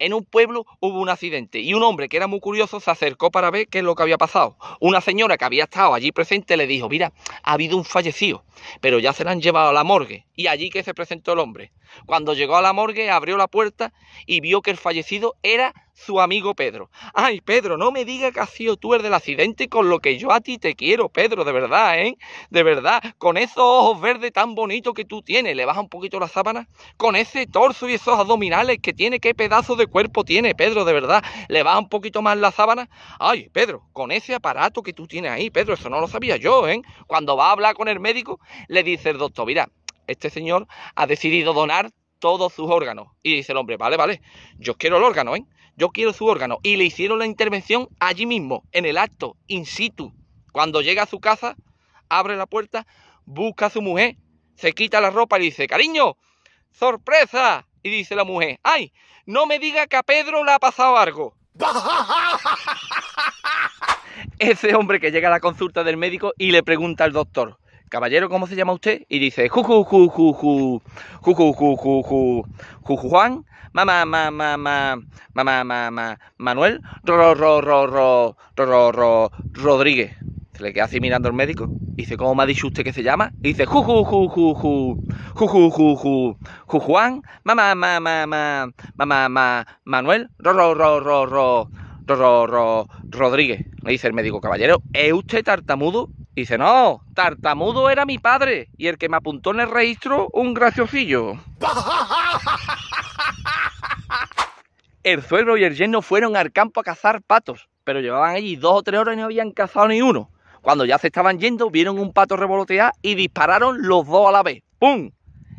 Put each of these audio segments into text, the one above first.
En un pueblo hubo un accidente y un hombre que era muy curioso se acercó para ver qué es lo que había pasado. Una señora que había estado allí presente le dijo, mira, ha habido un fallecido, pero ya se lo han llevado a la morgue. Y allí que se presentó el hombre. Cuando llegó a la morgue abrió la puerta y vio que el fallecido era su amigo Pedro. Ay, Pedro, no me digas que has sido tú el del accidente con lo que yo a ti te quiero, Pedro, de verdad, ¿eh? De verdad, con esos ojos verdes tan bonitos que tú tienes, le baja un poquito la sábana, con ese torso y esos abdominales que tiene, qué pedazo de cuerpo tiene, Pedro, de verdad, le baja un poquito más la sábana. Ay, Pedro, con ese aparato que tú tienes ahí, Pedro, eso no lo sabía yo, ¿eh? Cuando va a hablar con el médico, le dice el doctor, mira, este señor ha decidido donar todos sus órganos. Y dice el hombre, vale, vale, yo quiero el órgano, ¿eh? Yo quiero su órgano. Y le hicieron la intervención allí mismo, en el acto, in situ. Cuando llega a su casa, abre la puerta, busca a su mujer, se quita la ropa y dice, cariño, sorpresa. Y dice la mujer, ay, no me diga que a Pedro le ha pasado algo. Ese hombre que llega a la consulta del médico y le pregunta al doctor, caballero, ¿cómo se llama usted? Y dice, juju, ju, ju, ju, juju ju, ju, ju, Juan, mamá, mamá, mamá, mamá, mamá, Manuel, ro, ro, ro, ro, ro, ro, Rodríguez. Se le queda así mirando el médico. dice, ¿cómo me ha dicho usted que se llama? Y dice, juju ju, ju, ju, juju juju ju, Juan, mamá, mamá, mamá, mamá, mamá, Manuel, ro, ro, ro, ro, ro, ro, ro, Rodríguez. Le dice el médico, caballero, ¿es usted tartamudo? Dice, no, tartamudo era mi padre y el que me apuntó en el registro un graciosillo. el suegro y el yerno fueron al campo a cazar patos, pero llevaban allí dos o tres horas y no habían cazado ni uno. Cuando ya se estaban yendo, vieron un pato revolotear y dispararon los dos a la vez. ¡Pum!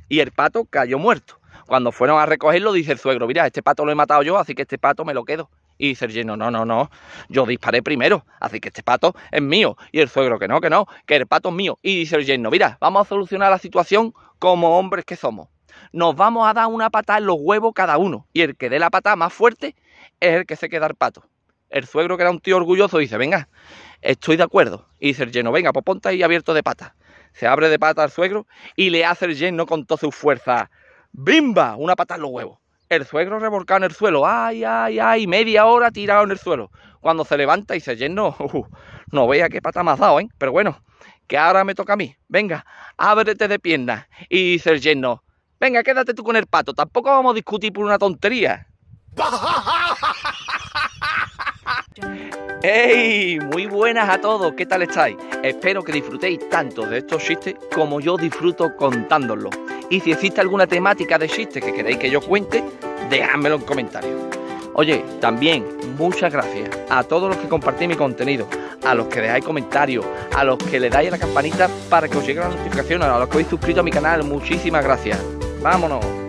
Y el pato cayó muerto. Cuando fueron a recogerlo, dice el suegro, mira, este pato lo he matado yo, así que este pato me lo quedo. Y dice el lleno, no, no, no, yo disparé primero, así que este pato es mío. Y el suegro, que no, que no, que el pato es mío. Y dice el lleno, mira, vamos a solucionar la situación como hombres que somos. Nos vamos a dar una patada en los huevos cada uno. Y el que dé la patada más fuerte es el que se queda el pato. El suegro, que era un tío orgulloso, dice, venga, estoy de acuerdo. Y dice el lleno, venga, pues ponte ahí abierto de pata. Se abre de pata al suegro y le hace el lleno con toda su fuerza. ¡Bimba! Una patada en los huevos el suegro revolcado en el suelo, ay, ay, ay, media hora tirado en el suelo. Cuando se levanta y se llenó, uh, no vea qué pata más dado, ¿eh? Pero bueno, que ahora me toca a mí. Venga, ábrete de piernas. Y se el venga, quédate tú con el pato, tampoco vamos a discutir por una tontería. ¡Ey! Muy buenas a todos, ¿qué tal estáis? Espero que disfrutéis tanto de estos chistes como yo disfruto contándolos. Y si existe alguna temática de chistes que queréis que yo cuente, dejádmelo en comentarios. Oye, también muchas gracias a todos los que compartís mi contenido, a los que dejáis comentarios, a los que le dais a la campanita para que os llegue la notificación, a los que habéis suscrito a mi canal, muchísimas gracias. Vámonos.